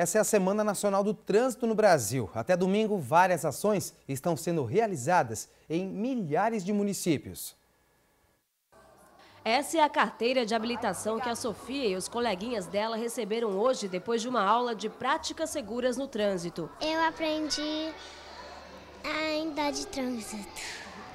Essa é a Semana Nacional do Trânsito no Brasil. Até domingo, várias ações estão sendo realizadas em milhares de municípios. Essa é a carteira de habilitação que a Sofia e os coleguinhas dela receberam hoje depois de uma aula de práticas seguras no trânsito. Eu aprendi a andar de trânsito.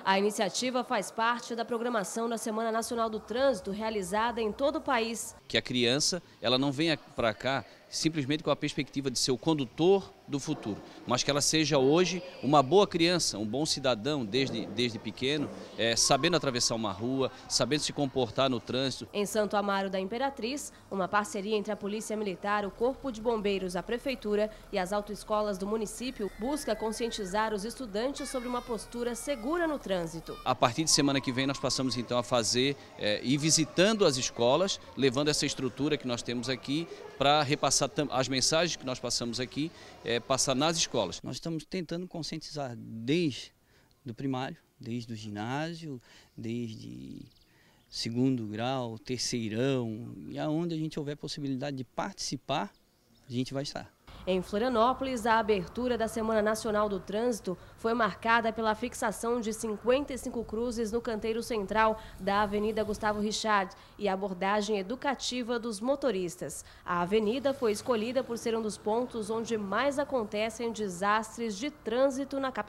A iniciativa faz parte da programação da Semana Nacional do Trânsito, realizada em todo o país. Que a criança ela não venha para cá simplesmente com a perspectiva de ser o condutor do futuro, mas que ela seja hoje uma boa criança, um bom cidadão desde, desde pequeno, é, sabendo atravessar uma rua, sabendo se comportar no trânsito. Em Santo Amaro da Imperatriz, uma parceria entre a Polícia Militar, o Corpo de Bombeiros, a Prefeitura e as autoescolas do município busca conscientizar os estudantes sobre uma postura segura no trânsito. A partir de semana que vem nós passamos então a fazer, é, ir visitando as escolas, levando essa estrutura que nós temos aqui para repassar passar as mensagens que nós passamos aqui, é, passar nas escolas. Nós estamos tentando conscientizar desde do primário, desde o ginásio, desde segundo grau, terceirão, e aonde a gente houver possibilidade de participar, a gente vai estar. Em Florianópolis, a abertura da Semana Nacional do Trânsito foi marcada pela fixação de 55 cruzes no canteiro central da Avenida Gustavo Richard e abordagem educativa dos motoristas. A avenida foi escolhida por ser um dos pontos onde mais acontecem desastres de trânsito na capital.